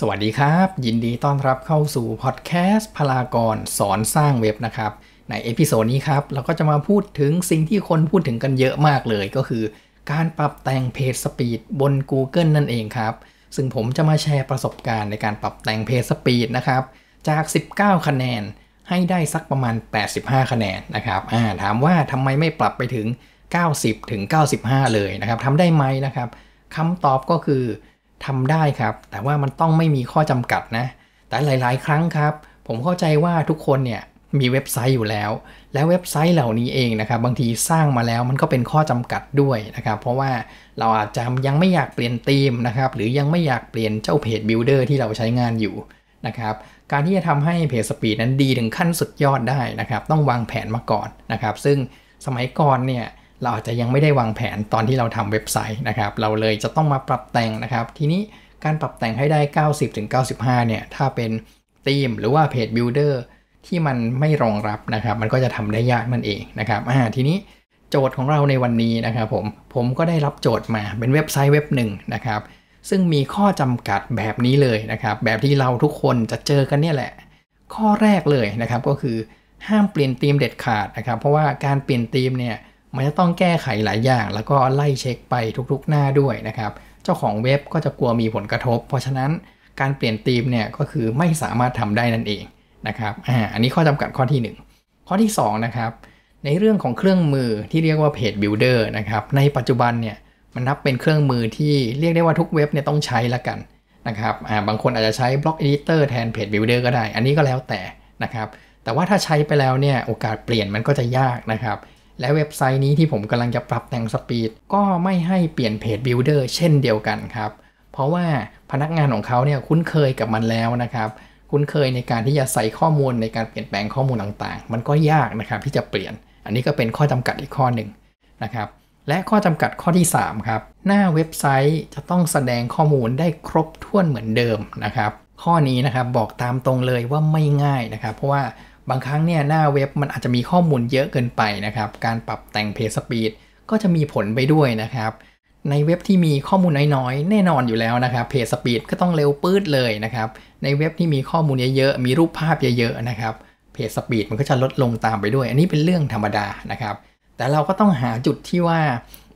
สวัสดีครับ ยินดีต้อนรับเข้าสู่พอดแคสต์พลากรสอนสร้างเว็บนะครับ ในเอพิโซดนี้ครับ เราก็จะมาพูดถึงสิ่งที่คนพูดถึงกันเยอะมากเลย ก็คือการปรับแต่งเพจสปีดบน Google นั่นเองครับ ซึ่งผมจะมาแชร์ประสบการณ์ในการปรับแต่งเพจสปีดนะครับ จาก 19 คะแนนให้ได้สักประมาณ 85 คะแนนนะครับถามว่าทำไมไม่ปรับไปถึง 90 ถึง 95 เลยนะครับทำได้ไหมนะครับคำตอบก็คือทำได้ครับ แต่ว่ามันต้องไม่มีข้อจำกัดนะ แต่หลาย ๆ ครั้งครับ ผมเข้าใจว่าทุกคนเนี่ยมีเว็บไซต์อยู่แล้ว แล้วเว็บไซต์เหล่านี้เองนะครับ บางทีสร้างมาแล้วมันก็เป็นข้อจำกัดด้วยนะครับ เพราะว่าเราอาจจะยังไม่อยากเปลี่ยนธีมนะครับ หรือยังไม่อยากเปลี่ยนเจ้าเพจบิลดเออร์ที่เราใช้งานอยู่นะครับ การที่จะทำให้เพจสปีดนั้นดีถึงขั้นสุดยอดได้นะครับ ต้องวางแผนมาก่อนนะครับ ซึ่งสมัยก่อนเนี่ยเราอาจจะยังไม่ได้วางแผนตอนที่เราทำเว็บไซต์นะครับ เราเลยจะต้องมาปรับแต่งนะครับ ทีนี้การปรับแต่งให้ได้ 90-95เนี่ย ถ้าเป็นธีมหรือว่าเพจบิลดเออร์ที่มันไม่รองรับนะครับ มันก็จะทำได้ยากนั่นเองนะครับ อ่า ทีนี้โจทย์ของเราในวันนี้นะครับผม ผมก็ได้รับโจทย์มาเป็นเว็บไซต์เว็บหนึ่งนะครับ ซึ่งมีข้อจำกัดแบบนี้เลยนะครับ แบบที่เราทุกคนจะเจอกันเนี่ยแหละ ข้อแรกเลยนะครับก็คือห้ามเปลี่ยนธีมเด็ดขาดนะครับ เพราะว่าการเปลี่ยนธีมเนี่ยมันจะต้องแก้ไขหลายอย่าง แล้วก็ไล่เช็คไปทุกๆหน้าด้วยนะครับ เจ้าของเว็บก็จะกลัวมีผลกระทบ เพราะฉะนั้นการเปลี่ยนธีมเนี่ยก็คือไม่สามารถทำได้นั่นเองนะครับอ่าอันนี้ข้อจำกัดข้อที่ 1 ข้อที่ 2 นะครับ ในเรื่องของเครื่องมือที่เรียกว่าเพจบิลเดอร์นะครับ ในปัจจุบันเนี่ยมันนับเป็นเครื่องมือที่เรียกได้ว่าทุกเว็บเนี่ยต้องใช้ละกันนะครับอ่าบางคนอาจจะใช้บล็อกเอดิเตอร์แทนเพจบิลเดอร์ก็ได้ อันนี้ก็แล้วแต่นะครับ แต่ว่าถ้าใช้ไปแล้วเนี่ยโอกาสเปลี่ยนมันก็จะยากนะครับและเว็บไซต์นี้ที่ผมกำลังจะปรับแต่งสปีดก็ไม่ให้เปลี่ยนเพจบิลเดอร์เช่นเดียวกันครับ เพราะว่าพนักงานของเขาเนี่ยคุ้นเคยกับมันแล้วนะครับ คุ้นเคยในการที่จะใส่ข้อมูลในการเปลี่ยนแปลงข้อมูลต่างๆ มันก็ยากนะครับ ที่จะเปลี่ยน อันนี้ก็เป็นข้อจำกัดอีกข้อหนึ่งนะครับและข้อจำกัดข้อที่3ครับหน้าเว็บไซต์จะต้องแสดงข้อมูลได้ครบถ้วนเหมือนเดิมนะครับ ข้อนี้นะครับบอกตามตรงเลยว่าไม่ง่ายนะครับ เพราะว่าบางครั้งเนี่ย หน้าเว็บมันอาจจะมีข้อมูลเยอะเกินไปนะครับ การปรับแต่งเพจสปีดก็จะมีผลไปด้วยนะครับ ในเว็บที่มีข้อมูลน้อยๆ แน่นอนอยู่แล้วนะครับเพจสปีดก็ต้องเร็วปื้ดเลยนะครับ ในเว็บที่มีข้อมูลเยอะๆ มีรูปภาพเยอะๆนะครับเพจสปีดมันก็จะลดลงตามไปด้วย อันนี้เป็นเรื่องธรรมดานะครับ แต่เราก็ต้องหาจุดที่ว่า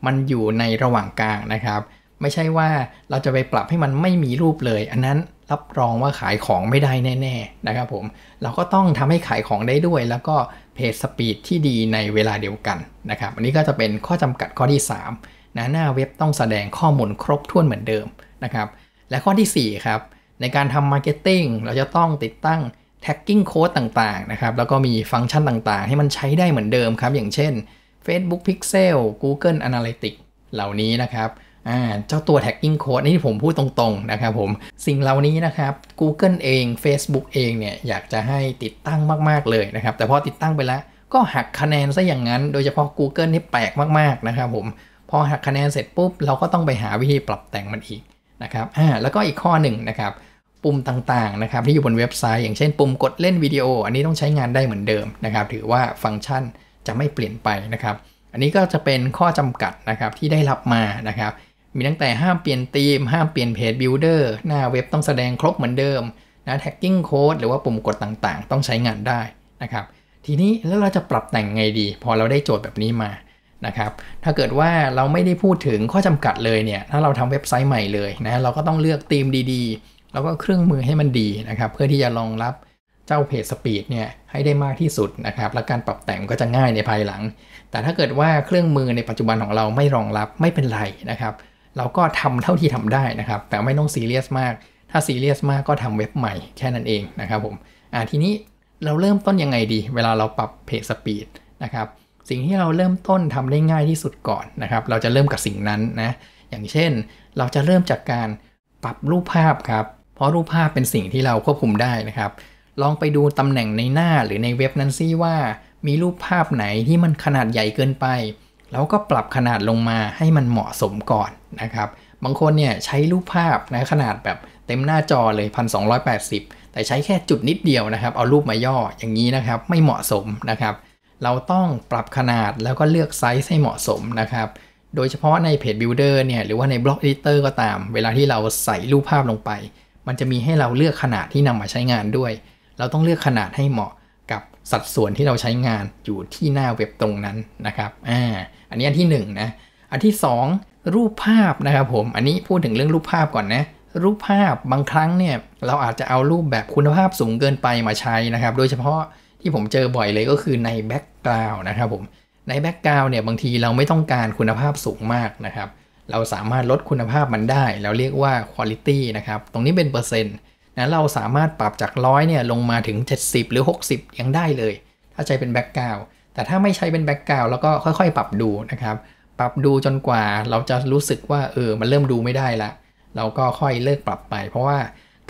มันอยู่ในระหว่างกลางนะครับไม่ใช่ว่าเราจะไปปรับให้มันไม่มีรูปเลย อันนั้นรับรองว่าขายของไม่ได้แน่ๆนะครับ ผม เราก็ต้องทำให้ขายของได้ด้วย แล้วก็เพจสปีดที่ดีในเวลาเดียวกันนะครับ อันนี้ก็จะเป็นข้อจำกัดข้อที่ 3นะหน้าเว็บต้องแสดงข้อมูลครบถ้วนเหมือนเดิมนะครับ และข้อที่4ครับ ในการทำมาร์เก็ตติ้งเราจะต้องติดตั้ง tagging code ต่างๆนะครับ แล้วก็มีฟังก์ชันต่างๆ ให้มันใช้ได้เหมือนเดิมครับ อย่างเช่น Facebook Pixel Google Analytics เหล่านี้นะครับเจ้าตัว tagging code นี่ผมพูดตรงๆนะครับผมสิ่งเหล่านี้นะครับ Google เอง Facebook เองเนี่ยอยากจะให้ติดตั้งมากๆเลยนะครับ แต่พอติดตั้งไปแล้ว ก็หักคะแนนซะอย่างนั้น โดยเฉพาะ Google นี่แปลกมากๆนะครับผม พอหักคะแนนเสร็จปุ๊บ เราก็ต้องไปหาวิธีปรับแต่งมันอีกนะครับอ่าแล้วก็อีกข้อหนึ่งนะครับ ปุ่มต่าง ๆ นะครับ ที่อยู่บนเว็บไซต์ อย่างเช่นปุ่มกดเล่นวิดีโออันนี้ต้องใช้งานได้เหมือนเดิมนะครับ ถือว่าฟังก์ชันจะไม่เปลี่ยนไปนะครับ อันนี้ก็จะเป็นข้อจำกัดนะครับที่ได้รับมานะครับมีตั้งแต่ห้ามเปลี่ยนธีม ห้ามเปลี่ยนเพจบิลดเออร์หน้าเว็บต้องแสดงครบเหมือนเดิมนะแท็กกิ้งโค้ดหรือว่าปุ่มกดต่าง ๆ ต้องใช้งานได้นะครับ ทีนี้แล้วเราจะปรับแต่งไงดี พอเราได้โจทย์แบบนี้มานะครับ ถ้าเกิดว่าเราไม่ได้พูดถึงข้อจำกัดเลยเนี่ย ถ้าเราทำเว็บไซต์ใหม่เลยนะเราก็ต้องเลือกธีมดีๆ แล้วก็เครื่องมือให้มันดีนะครับ เพื่อที่จะรองรับเจ้าเพจสปีดเนี่ยให้ได้มากที่สุดนะครับ และการปรับแต่งก็จะง่ายในภายหลัง แต่ถ้าเกิดว่าเครื่องมือในปัจจุบันของเราไม่รองรับไม่เป็นไรนะครับเราก็ทำเท่าที่ทำได้นะครับ แต่ไม่ต้องซีเรียสมาก ถ้าซีเรียสมากก็ทำเว็บใหม่แค่นั้นเองนะครับผมอ่าทีนี้เราเริ่มต้นยังไงดีเวลาเราปรับเพจสปีดนะครับ สิ่งที่เราเริ่มต้นทำได้ง่ายที่สุดก่อนนะครับ เราจะเริ่มกับสิ่งนั้นนะอย่างเช่นเราจะเริ่มจากการปรับรูปภาพครับเพราะรูปภาพเป็นสิ่งที่เราควบคุมได้นะครับ ลองไปดูตำแหน่งในหน้าหรือในเว็บนั้นซิว่า มีรูปภาพไหนที่มันขนาดใหญ่เกินไปแล้วก็ปรับขนาดลงมาให้มันเหมาะสมก่อนนะครับ บางคนเนี่ยใช้รูปภาพนะขนาดแบบเต็มหน้าจอเลย 1280 แต่ใช้แค่จุดนิดเดียวนะครับเอารูปมาย่ออย่างนี้นะครับ ไม่เหมาะสมนะครับ เราต้องปรับขนาดแล้วก็เลือกไซส์ให้เหมาะสมนะครับ โดยเฉพาะในเพจบ b ดเออร์เนี่ยหรือว่าในบล็อกิเตอร์ก็ตามเวลาที่เราใส่รูปภาพลงไป มันจะมีให้เราเลือกขนาดที่นำมาใช้งานด้วย เราต้องเลือกขนาดให้เหมาะสัดส่วนที่เราใช้งานอยู่ที่หน้าเว็บตรงนั้นนะครับ อ่า อันนี้อันที่1นนะ อันที่2 รูปภาพนะครับผม อันนี้พูดถึงเรื่องรูปภาพก่อนนะ รูปภาพบางครั้งเนี่ยเราอาจจะเอารูปแบบคุณภาพสูงเกินไปมาใช้นะครับ โดยเฉพาะที่ผมเจอบ่อยเลยก็คือในแบ็กกราวน์นะครับผม ในแบ็กกราวน์เนี่ย บางทีเราไม่ต้องการคุณภาพสูงมากนะครับ เราสามารถลดคุณภาพมันได้ เราเรียกว่าคุณภาพนะครับ ตรงนี้เป็นเปอร์เซ็นต์นะเราสามารถปรับจากร้อยเนี่ยลงมาถึง 70 หรือ 60 ยังได้เลย ถ้าใช้เป็นแบ็กกราวด์แต่ถ้าไม่ใช้เป็นแบ็กกราวด์แล้วก็ค่อย ๆปรับดูนะครับ ปรับดูจนกว่าเราจะรู้สึกว่าเออมันเริ่มดูไม่ได้ละ เราก็ค่อยเลิกปรับไป เพราะว่า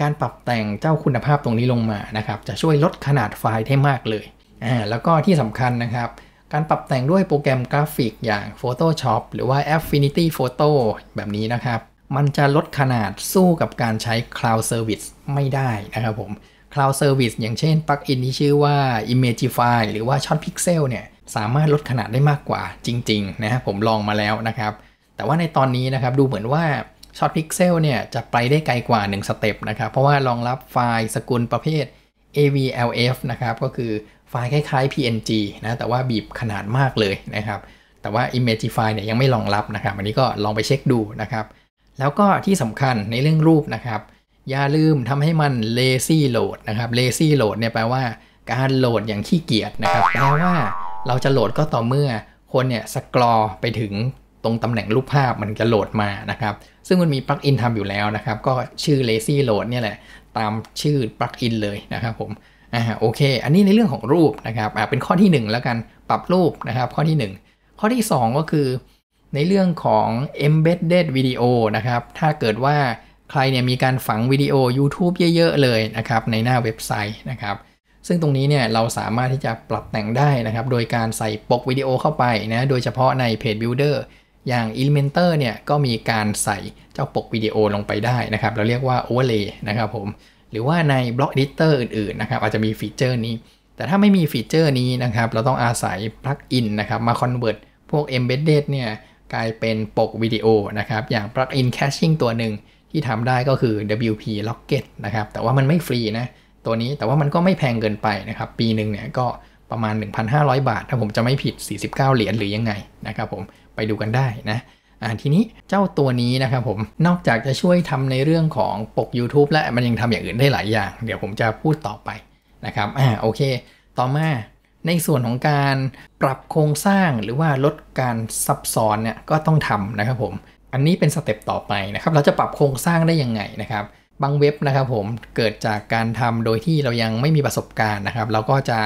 การปรับแต่งเจ้าคุณภาพตรงนี้ลงมานะครับ จะช่วยลดขนาดไฟล์ได้มากเลยอ่าแล้วก็ที่สำคัญนะครับ การปรับแต่งด้วยโปรแกรมกราฟิกอย่าง Photoshop หรือว่า Affinity Photo แบบนี้นะครับมันจะลดขนาดสู้กับการใช้ Cloud Service ไม่ได้นะครับผม Cloud Service อย่างเช่นปลั๊กอินที่ชื่อว่า Imagify หรือว่า็อตพิกเซลเนี่ยสามารถลดขนาดได้มากกว่าจริงๆนะผมลองมาแล้วนะครับ แต่ว่าในตอนนี้นะครับดูเหมือนว่า Shot Pixel เนี่ยจะไปได้ไกลกว่า 1 สเต็ปนะครับ เพราะว่ารองรับไฟล์สกุลประเภท AVLF นะครับ ก็คือไฟล์คล้ายๆ PNG นะแต่ว่าบีบขนาดมากเลยนะครับ แต่ว่า Imagify เนี่ยยังไม่รองรับนะครับ อันนี้ก็ลองไปเช็คดูนะครับแล้วก็ที่สำคัญในเรื่องรูปนะครับ อย่าลืมทำให้มัน lazy load นะครับ lazy load เนี่ย แปลว่าการโหลดอย่างขี้เกียจนะครับ แปลว่าเราจะโหลดก็ต่อเมื่อ คนเนี่ยสกรอไปถึงตรงตำแหน่งรูปภาพมันจะโหลดมานะครับซึ่งมันมีปลั๊กอินทำอยู่แล้วนะครับ ก็ชื่อ lazy load เนี่ยแหละ ตามชื่อปลั๊กอินเลยนะครับผมอ่าโอเค อันนี้ในเรื่องของรูปนะครับอ่าเป็นข้อที่1แล้วกันปรับรูปนะครับ ข้อที่ 1 ข้อที่2ก็คือในเรื่องของ embedded video นะครับ ถ้าเกิดว่าใครเนี่ยมีการฝังวิดีโอ YouTube เยอะๆ เลยนะครับ ในหน้าเว็บไซต์นะครับ ซึ่งตรงนี้เนี่ยเราสามารถที่จะปรับแต่งได้นะครับ โดยการใส่ปกวิดีโอเข้าไปนะ โดยเฉพาะใน Page Builder อย่าง Elementor เนี่ยก็มีการใส่เจ้าปกวิดีโอลงไปได้นะครับ เราเรียกว่า Overlay นะครับผม หรือว่าใน Block Editor อื่นๆ นะครับอาจจะมีฟีเจอร์นี้ แต่ถ้าไม่มีฟีเจอร์นี้นะครับเราต้องอาศัยปลั๊กอินนะครับมา convert พวก embedded เนี่ยกลายเป็นปกวิดีโอนะครับ อย่าง Plugin Caching ตัวหนึ่งที่ทำได้ก็คือ WP Locket นะครับ แต่ว่ามันไม่ฟรีนะ ตัวนี้แต่ว่ามันก็ไม่แพงเกินไปนะครับ ปีหนึ่งเนี่ยก็ประมาณ 1,500 บาท ถ้าผมจะไม่ผิด 49 เหรียญหรือยังไงนะครับผมไปดูกันได้นะทีนี้เจ้าตัวนี้นะครับผมนอกจากจะช่วยทำในเรื่องของปก YouTube และมันยังทำอย่างอื่นได้หลายอย่าง เดี๋ยวผมจะพูดต่อไปนะครับอ่าโอเค ต่อมาในส่วนของการปรับโครงสร้างหรือว่าลดการซับซ้อนเนี่ยก็ต้องทำนะครับ ผมอันนี้เป็นสเต็ปต่อไปนะครับ เราจะปรับโครงสร้างได้ยังไงนะครับ บางเว็บนะครับ ผมเกิดจากการทำโดยที่เรายังไม่มีประสบการณ์นะครับ เราก็จะ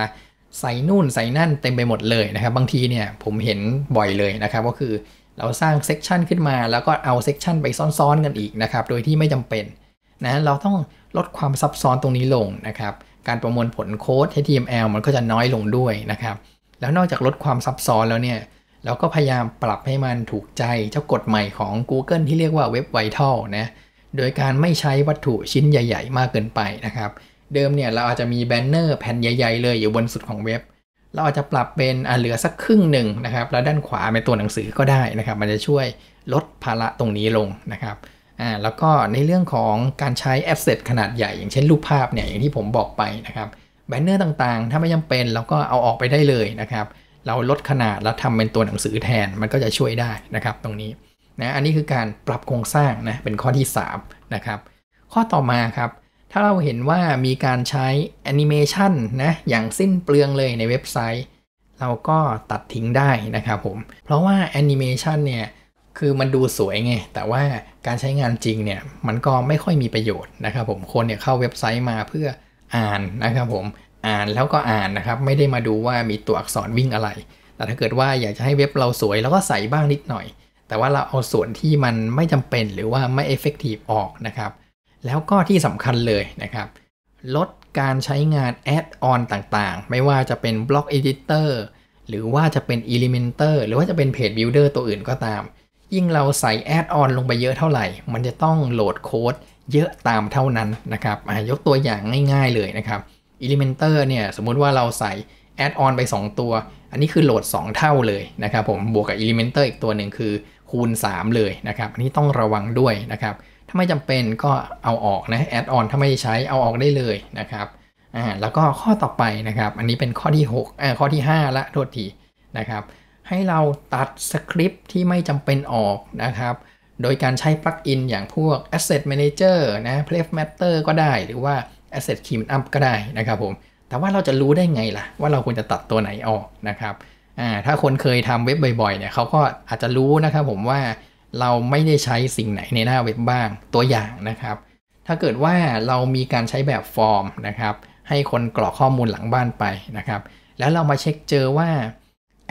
ใส่นู่นใส่นั่นเต็มไปหมดเลยนะครับ บางทีเนี่ยผมเห็นบ่อยเลยนะครับก็คือ เราสร้างเซกชันขึ้นมาแล้วก็เอาเซกชันไปซ้อนๆกันอีกนะครับ โดยที่ไม่จำเป็น นะเราต้องลดความซับซ้อนตรงนี้ลงนะครับการประมวลผลโค้ด HTML มันก็จะน้อยลงด้วยนะครับ แล้วนอกจากลดความซับซ้อนแล้วเนี่ย เราก็พยายามปรับให้มันถูกใจ เจ้ากฎใหม่ของ Google ที่เรียกว่าเว็บไวทัลนะ โดยการไม่ใช้วัตถุชิ้นใหญ่ ๆ มากเกินไปนะครับ เดิมเนี่ยเราอาจจะมีแบนเนอร์แผ่นใหญ่ๆเลยอยู่บนสุดของเว็บ เราอาจจะปรับเป็นอ่เหลือสักครึ่งหนึ่งนะครับ แล้วด้านขวาเป็นตัวหนังสือก็ได้นะครับ มันจะช่วยลดภาระตรงนี้ลงนะครับอ่าแล้วก็ในเรื่องของการใช้แอสเซทขนาดใหญ่อย่างเช่นรูปภาพเนี่ยอย่างที่ผมบอกไปนะครับแบนเนอร์ต่างๆ ถ้าไม่จาเป็นเราก็เอาออกไปได้เลยนะครับ เราลดขนาดแล้วทำเป็นตัวหนังสือแทนมันก็จะช่วยได้นะครับตรงนี้นะอันนี้คือการปรับโครงสร้างนะเป็นข้อที่3นะครับ ข้อต่อมาครับ ถ้าเราเห็นว่ามีการใช้แอนิเมชันนะอย่างสิ้นเปลืองเลยในเว็บไซต์ เราก็ตัดทิ้งได้นะครับผมเพราะว่าแอนิเมชันเนี่ยคือมันดูสวยไง แต่ว่าการใช้งานจริงเนี่ยมันก็ไม่ค่อยมีประโยชน์นะครับ ผม คนเนี่ยเข้าเว็บไซต์มาเพื่ออ่านนะครับผม อ่านแล้วก็อ่านนะครับไม่ได้มาดูว่ามีตัวอักษรวิ่งอะไร แต่ถ้าเกิดว่าอยากจะให้เว็บเราสวยแล้วก็ใส่บ้างนิดหน่อย แต่ว่าเราเอาส่วนที่มันไม่จำเป็นหรือว่าไม่เอฟเฟกตีฟออกนะครับ แล้วก็ที่สำคัญเลยนะครับ ลดการใช้งานแอดออนต่างๆ ไม่ว่าจะเป็นบล็อกเอดิเตอร์หรือว่าจะเป็น Elementor หรือว่าจะเป็นเพจบ b ดเออร์ตัวอื่นก็ตามยิ่งเราใส่แอดออนลงไปเยอะเท่าไหร่ มันจะต้องโหลดโค้ด เยอะตามเท่านั้นนะครับยกตัวอย่างง่ายๆเลยนะครับ Elementor เนี่ยสมมุติว่าเราใส่แอดออนไป 2 ตัว อันนี้คือโหลด 2 เท่าเลยนะครับ ผมบวกกับ Elementor อีกตัวหนึ่งคือคูณ 3 เลยนะครับ อันนี้ต้องระวังด้วยนะครับ ถ้าไม่จำเป็นก็เอาออกนะแอดออนถ้าไม่ใช้เอาออกได้เลยนะครับ อ่าแล้วก็ข้อต่อไปนะครับ อันนี้เป็นข้อที่6อ่าข้อที่5ละโทษทีนะครับให้เราตัดสคริปที่ไม่จำเป็นออกนะครับ โดยการใช้ปลั๊กอินอย่างพวก Asset Manager นะ p l a y Matter ก็ได้หรือว่า Asset k e y m Up ก็ได้นะครับผม แต่ว่าเราจะรู้ได้ไงล่ะ ว่าเราควรจะตัดตัวไหนออกนะครับ ถ้าคนเคยทำเว็บบ่อยๆ เนี่ยเขาก็อาจจะรู้นะครับผมว่าเราไม่ได้ใช้สิ่งไหนในหน้าเว็บบ้างตัวอย่างนะครับ ถ้าเกิดว่าเรามีการใช้แบบฟอร์มนะครับ ให้คนกรอกข้อมูลหลังบ้านไปนะครับแล้วเรามาเช็คเจอว่า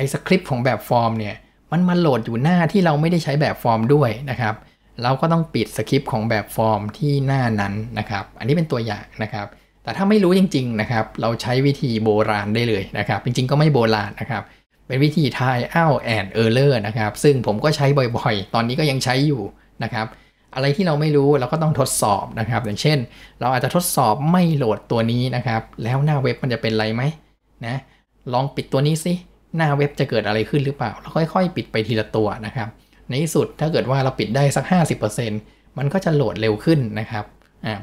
ไอสคริปต์ของแบบฟอร์มเนี่ย มันมาโหลดอยู่หน้าที่เราไม่ได้ใช้แบบฟอร์มด้วยนะครับ เราก็ต้องปิดสคริปต์ของแบบฟอร์มที่หน้านั้นนะครับ อันนี้เป็นตัวอย่างนะครับ แต่ถ้าไม่รู้จริงๆนะครับ เราใช้วิธีโบราณได้เลยนะครับ จริงๆก็ไม่โบราณนะครับ เป็นวิธี try out and error นะครับ ซึ่งผมก็ใช้บ่อยๆ ตอนนี้ก็ยังใช้อยู่นะครับ อะไรที่เราไม่รู้เราก็ต้องทดสอบนะครับ อย่างเช่น เราอาจจะทดสอบไม่โหลดตัวนี้นะครับ แล้วหน้าเว็บมันจะเป็นไรไหมนะ ลองปิดตัวนี้สิหน้าเว็บจะเกิดอะไรขึ้นหรือเปล่า เราค่อยๆ ปิดไปทีละตัวนะครับ ในที่สุดถ้าเกิดว่าเราปิดได้สัก 50%มันก็จะโหลดเร็วขึ้นนะครับ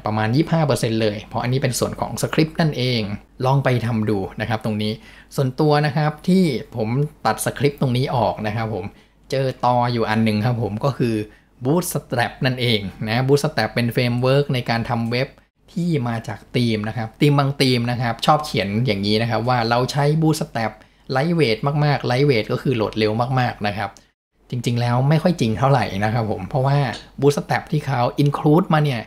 ประมาณ 25%เลย เพราะอันนี้เป็นส่วนของสคริปต์นั่นเองลองไปทำดูนะครับตรงนี้ส่วนตัวนะครับที่ผมตัดสคริปต์ตรงนี้ออกนะครับผมเจอตออยู่อันหนึ่งครับผมก็คือ Bootstrap นั่นเองนะ Bootstrap เป็นเฟรมเวิร์กในการทำเว็บที่มาจากธีมนะครับธีมบางธีมนะครับชอบเขียนอย่างนี้นะครับ ว่าเราใช้ Bootstrap ไลท์เวทมากๆไลท์เวทก็คือโหลดเร็วมาก ๆ นะครับ จริง ๆ แล้วไม่ค่อย จริง เท่าไหร่ นะครับผม เพราะว่า Bootstrap ที่เขา include มา เนี่ย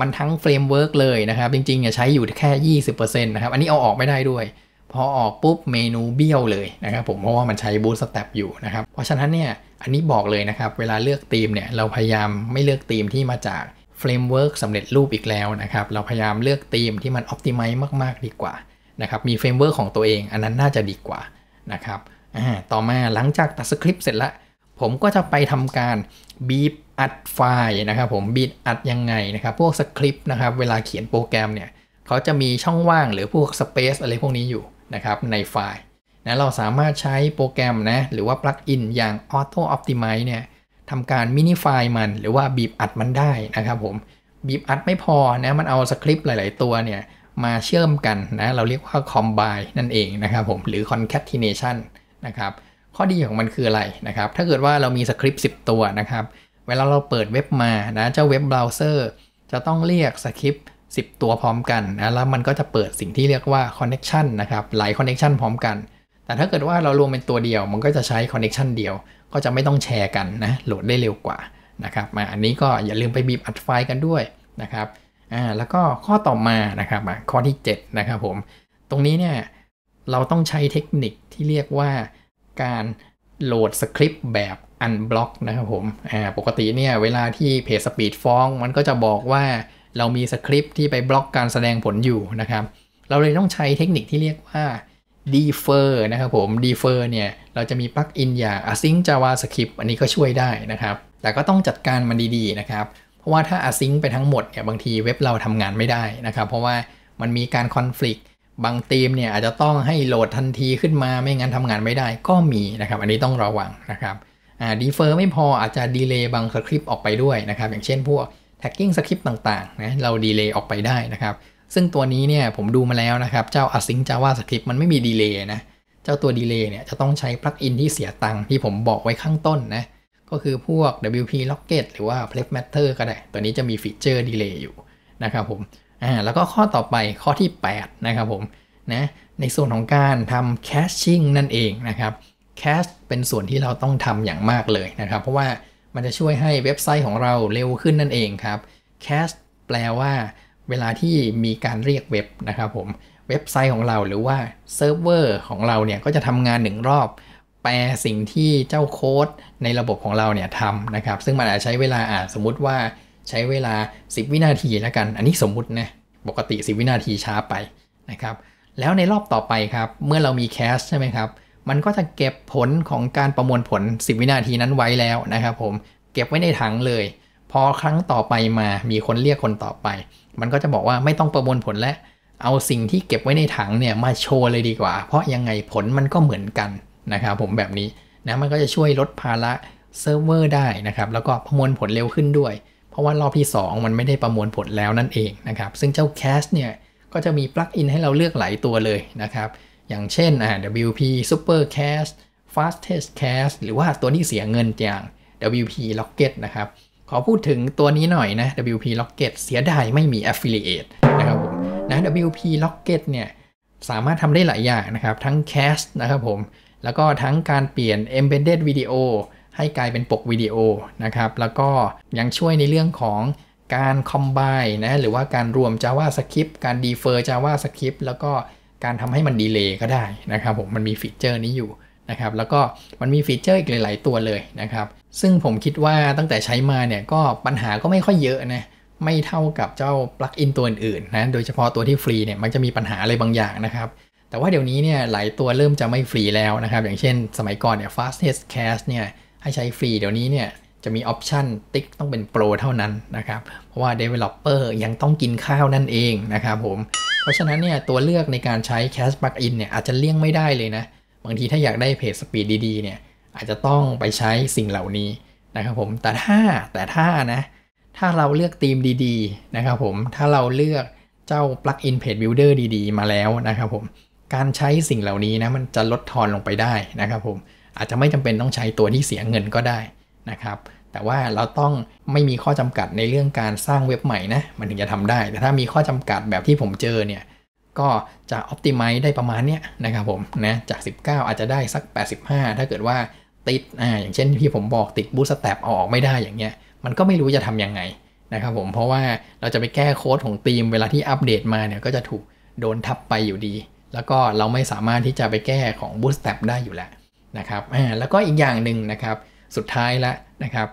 มันทั้งเฟรมเวิร์กเลย นะครับ จริงๆใช้อยู่แค่ 20%นะครับ อันนี้ เอา ออก ไม่ได้ด้วย พอออกปุ๊บ เมนู เบี้ยว เลยนะครับ ผม เพราะว่ามันใช้ Bootstrap อยู่นะครับ เพราะฉะนั้นเนี่ย อันนี้บอกเลยนะครับเวลาเลือกธีมเนี่ย เราพยายามไม่เลือกธีมที่มาจากเฟรมเวิร์กสำเร็จรูปอีกแล้วนะครับ เราพยายามเลือกธีมที่มันออพติไมัยมากๆดีกว่านะครับ มีเฟรมเวิร์กของตัวเองอันนั้นน่าจะดีกว่านะครับต่อมาหลังจากตัดสคริปต์เสร็จแล้ว ผมก็จะไปทำการบีบอัดไฟล์นะครับผม บีบอัดยังไงนะครับ พวกสคริปต์นะครับ เวลาเขียนโปรแกรมเนี่ย เขาจะมีช่องว่างหรือพวกสเปซอะไรพวกนี้อยู่ นะครับ ในไฟล์ นะ เราสามารถใช้โปรแกรมนะ หรือว่าปลั๊กอินอย่าง Auto Optimize เนี่ยทำการมินิไฟล์มัน หรือว่าบีบอัดมันได้นะครับผม บีบอัดไม่พอนะ มันเอาสคริปต์หลาย ๆ ตัวเนี่ยมาเชื่อมกันนะ เราเรียกว่า combine นั่นเองนะครับผมหรือ concatenation นะครับข้อดีของมันคืออะไรนะครับถ้าเกิดว่าเรามีสคริปต์ 10 ตัวนะครับ เวลาเราเปิดเว็บมานะเจ้าเว็บเบราว์เซอร์ จะต้องเรียกสคริปต์10 ตัวพร้อมกันนะแล้วมันก็จะเปิดสิ่งที่เรียกว่า connection นะครับหลาย connection พร้อมกัน แต่ถ้าเกิดว่าเรารวมเป็นตัวเดียว มันก็จะใช้ connection เดียวก็จะไม่ต้องแชร์กันนะโหลดได้เร็วกว่านะครับอันนี้ก็อย่าลืมไปบีบอัดไฟล์กันด้วยนะครับอ่าแล้วก็ข้อต่อมานะครับข้อที่7นะครับผมตรงนี้เนี่ยเราต้องใช้เทคนิคที่เรียกว่าการโหลดสคริปต์แบบอันบล็อกนะครับผมอ่าปกติเนี่ยเวลาที่เพจสปีดฟ้องมันก็จะบอกว่าเรามีสคริปต์ที่ไปบล็อกการแสดงผลอยู่นะครับ เราเลยต้องใช้เทคนิคที่เรียกว่า defer นะครับผม defer เนี่ยเราจะมีปลั๊กอินอย่าง async javascript อันนี้ก็ช่วยได้นะครับ แต่ก็ต้องจัดการมันดีๆ นะครับราะว่าถ้าอ s y n c ไปทั้งหมดเนี่ยบางทีเว็บเราทำงานไม่ได้นะครับ เพราะว่ามันมีการคอน FLICT บางทีมเนี่ยอาจจะต้องให้โหลดทันทีขึ้นมาไม่งั้นทำงานไม่ได้ ก็มีนะครับ อันนี้ต้องระวังนะครับดีเฟอร์ไม่พออาจจะดีเลย์บางสคริปต์ออกไปด้วยนะครับ อย่างเช่นพวก tagging สคริปต์ต่างๆนะเราดีเลย์ออกไปได้นะครับ ซึ่งตัวนี้เนี่ยผมดูมาแล้วนะครับ เจ้า async javascript มันไม่มีดีเลย์นะเจ้าตัวดีเลย์เนี่ยจะต้องใช้ปลั๊กอินที่เสียตังค์ที่ผมบอกไว้ข้างต้นนะเก็คือพวก WP Rocket หรือว่า p l e x Matter ก็ได้ตัวนี้จะมีฟีเจอร์ดีเลย์อยู่ นะครับผม อ่า แล้วก็ข้อต่อไปข้อที่ 8 นะครับผม นะ ในส่วนของการทำแคชชิ่งนั่นเองนะครับ แคชเป็นส่วนที่เราต้องทำอย่างมากเลยนะครับ เพราะว่ามันจะช่วยให้เว็บไซต์ของเราเร็วขึ้นนั่นเองครับ แคชแปลว่าเวลาที่มีการเรียกเว็บนะครับผม เว็บไซต์ของเราหรือว่าเซิร์ฟเวอร์ของเราเนี่ยก็จะทำงานหนึ่งรอบแปลสิ่งที่เจ้าโค้ดในระบบของเราเนี่ยทำนะครับ ซึ่งมันอาจใช้เวลาอ่านสมมติว่าใช้เวลา 10 วินาทีแล้วกัน อันนี้สมมุตินะ ปกติ10วินาทีช้าไปนะครับ แล้วในรอบต่อไปครับ เมื่อเรามีแคสใช่ไหมครับ มันก็จะเก็บผลของการประมวลผล10วินาทีนั้นไว้แล้วนะครับผม เก็บไว้ในถังเลย พอครั้งต่อไปมามีคนเรียกคนต่อไป มันก็จะบอกว่าไม่ต้องประมวลผลแล้วเอาสิ่งที่เก็บไว้ในถังเนี่ยมาโชว์เลยดีกว่า เพราะยังไงผลมันก็เหมือนกันนะครับผมแบบนี้นะมันก็จะช่วยลดภาระเซิร์ฟเวอร์ได้นะครับแล้วก็ประมวลผลเร็วขึ้นด้วย เพราะว่ารอบที่2มันไม่ได้ประมวลผลแล้วนั่นเองนะครับซึ่งเจ้า c a c h เนี่ยก็จะมีปลั๊กอินให้เราเลือกหลายตัวเลยนะครับอย่างเช่น WP Super Cache Fastest Cache หรือว่าตัวที่เสียเงินอย่าง WP r o c k e t นะครับขอพูดถึงตัวนี้หน่อยนะ WP r o c k e t เสียดายไม่มี Affiliate นะครับผมนะ WP r o c k e t เนี่ยสามารถทำได้หลายอย่างนะครับทั้ง c a c h นะครับผมแล้วก็ทั้งการเปลี่ยน embedded video ให้กลายเป็นปกวิดีโอนะครับ แล้วก็ยังช่วยในเรื่องของการ Combine นะ หรือว่าการรวม JavaScript การ defer JavaScript แล้วก็การทำให้มันดีเลย์ก็ได้นะครับผม มันมีฟีเจอร์นี้อยู่นะครับ แล้วก็มันมีฟีเจอร์อีกหลาย ๆ ตัวเลยนะครับ ซึ่งผมคิดว่าตั้งแต่ใช้มาเนี่ยก็ปัญหาก็ไม่ค่อยเยอะนะ ไม่เท่ากับเจ้าปลั๊กอินตัวอื่นๆนะ โดยเฉพาะตัวที่ฟรีเนี่ย มันจะมีปัญหาอะไรบางอย่างนะครับแต่ว่าเดี๋ยวนี้เนี่ยหลายตัวเริ่มจะไม่ฟรีแล้วนะครับ อย่างเช่นสมัยก่อนเนี่ย fastest cash เนี่ยให้ใช้ฟรี เดี๋ยวนี้เนี่ยจะมีออปชันติ๊กต้องเป็นโปรเท่านั้นนะครับ เพราะว่า Developer ยังต้องกินข้าวนั่นเองนะครับผม เพราะฉะนั้นเนี่ยตัวเลือกในการใช้ Cash l u g i n เนี่ยอาจจะเลี่ยงไม่ได้เลยนะ บางทีถ้าอยากได้เพจสปีดดีๆเนี่ยอาจจะต้องไปใช้สิ่งเหล่านี้นะครับผม แต่ถ้าแต่ถ้านะถ้าเราเลือกธีมดีๆนะครับผม ถ้าเราเลือกเจ้า๊กอินเพจบิลดเดอร์ดีๆ มาแล้วนะครับผมการใช้สิ่งเหล่านี้นะมันจะลดทอนลงไปได้นะครับ ผมอาจจะไม่จำเป็นต้องใช้ตัวที่เสียเงินก็ได้นะครับ แต่ว่าเราต้องไม่มีข้อจำกัดในเรื่องการสร้างเว็บใหม่นะมันถึงจะทำได้ แต่ถ้ามีข้อจำกัดแบบที่ผมเจอเนี่ยก็จะอพติไมซ์ได้ประมาณเนี้ยนะครับผมนะจาก 19 อาจจะได้สัก 85 ถ้าเกิดว่าติดอ่าอย่างเช่นที่ผมบอกติดบูสแตปออกไม่ได้อย่างเงี้ยมันก็ไม่รู้จะทํำยังไงนะครับผมเพราะว่าเราจะไปแก้โค้ดของทีมเวลาที่อัปเดตมาเนี่ยก็จะถูกโดนทับไปอยู่ดีแล้วก็เราไม่สามารถที่จะไปแก้ของ Bootstrap ได้อยู่แล้วนะครับอ่าแล้วก็อีกอย่างหนึ่งนะครับ สุดท้ายละนะครับ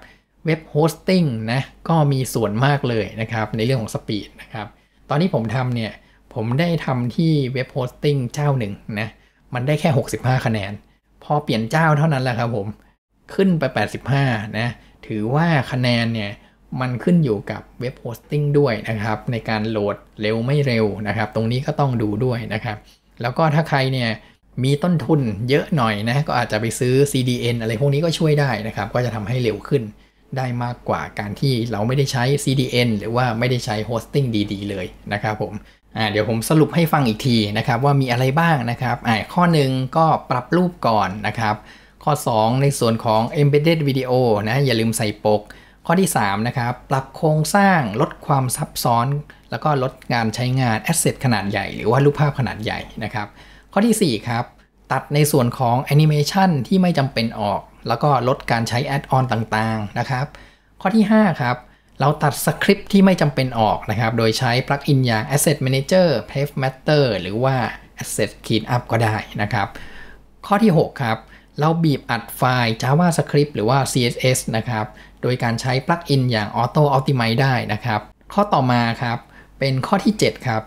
เว็บโฮสติ้งนะ ก็มีส่วนมากเลยนะครับ ในเรื่องของสปีดนะครับ ตอนที่ผมทำเนี่ย ผมได้ทำที่เว็บโฮสติ้งเจ้าหนึ่งนะ มันได้แค่ 65 คะแนน พอเปลี่ยนเจ้าเท่านั้นแหละครับผม ขึ้นไป 85 นะ ถือว่าคะแนนเนี่ย มันขึ้นอยู่กับเว็บโฮสติ้งด้วยนะครับ ในการโหลดเร็วไม่เร็วนะครับ ตรงนี้ก็ต้องดูด้วยนะครับแล้วก็ถ้าใครเนี่ยมีต้นทุนเยอะหน่อยนะก็อาจจะไปซื้อ CDN อะไรพวกนี้ก็ช่วยได้นะครับ ก็จะทำให้เร็วขึ้นได้มากกว่าการที่เราไม่ได้ใช้ CDN หรือว่าไม่ได้ใช้โฮสติ้งดีๆเลยนะครับผมเดี๋ยวผมสรุปให้ฟังอีกทีนะครับว่ามีอะไรบ้างนะครับ ข้อหนึ่งก็ปรับรูปก่อนนะครับ ข้อ 2 ในส่วนของ embedded video นะอย่าลืมใส่ปก ข้อที่3นะครับปรับโครงสร้างลดความซับซ้อนแล้วก็ลดการใช้งานแอสเซทขนาดใหญ่หรือว่ารูปภาพขนาดใหญ่นะครับ ข้อที่ 4 ครับ ตัดในส่วนของแอนิเมชันที่ไม่จำเป็นออก แล้วก็ลดการใช้แอดออนต่างๆนะครับ ข้อที่ 5 ครับ เราตัดสคริปต์ที่ไม่จำเป็นออกนะครับ โดยใช้ปลั๊กอินอย่าง Asset Manager p a v e Matter หรือว่า Asset Cleanup ก็ได้นะครับ ข้อที่ 6 ครับ เราบีบอัดไฟล์ JavaScript หรือว่า CSS นะครับ โดยการใช้ปลั๊กอินอย่าง Auto Optimize ได้นะครับ ข้อต่อมาครับเป็นข้อที่7ครับ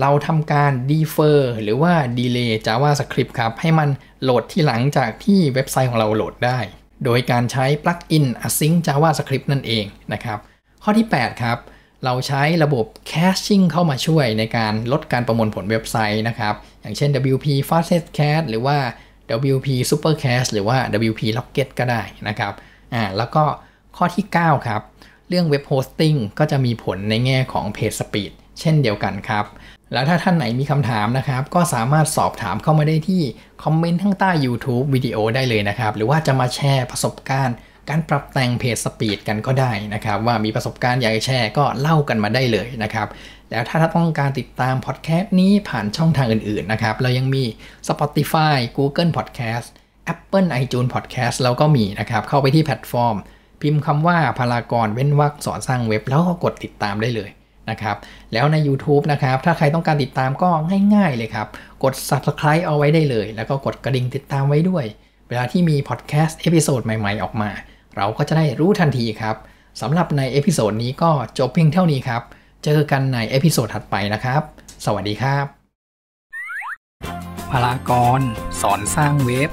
เราทำการ defer หรือว่า delay JavaScript ครับ ให้มันโหลดที่หลังจากที่เว็บไซต์ของเราโหลดได้ โดยการใช้ plugin async JavaScript นั่นเองนะครับ ข้อที่ 8 ครับ เราใช้ระบบ caching เข้ามาช่วยในการลดการประมวลผลเว็บไซต์นะครับ อย่างเช่น WP fastest cache หรือว่า WP super cache หรือว่า WP locket ก็ได้นะครับ อ่า แล้วก็ข้อที่ 9 ครับเรื่องเว็บโฮสติ้งก็จะมีผลในแง่ของเพจสปีดเช่นเดียวกันครับแล้วถ้าท่านไหนมีคำถามนะครับก็สามารถสอบถามเข้ามาได้ที่คอมเมนต์ข้างใต้ YouTube วิดีโอได้เลยนะครับหรือว่าจะมาแชร์ประสบการณ์ การปรับแต่งเพจสปีดกันก็ได้นะครับว่ามีประสบการณ์อยากแชร์ก็เล่ากันมาได้เลยนะครับแล้วถ้าท่านต้องการติดตามพอดแคสต์นี้ผ่านช่องทางอื่นๆนะครับเรายังมี Spotify Google Podcast Apple iTunes Podcast แล้วก็มีนะครับเข้าไปที่แพลตฟอร์มพิมพ์คำว่าพารากอนเว้นวรรคสอนสร้างเว็บแล้วก็กดติดตามได้เลยนะครับ แล้วใน YouTube นะครับ ถ้าใครต้องการติดตามก็ง่ายๆเลยครับ กด Subscribe เอาไว้ได้เลย แล้วก็กดกระดิ่งติดตามไว้ด้วย เวลาที่มีพอดแคสต์เอพิโซดใหม่ๆออกมา เราก็จะได้รู้ทันทีครับสำหรับในเอพิโซดนี้ก็จบเพียงเท่านี้ครับ เจอกันในเอพิโซดถัดไปนะครับ สวัสดีครับพารากอนสอนสร้างเว็บ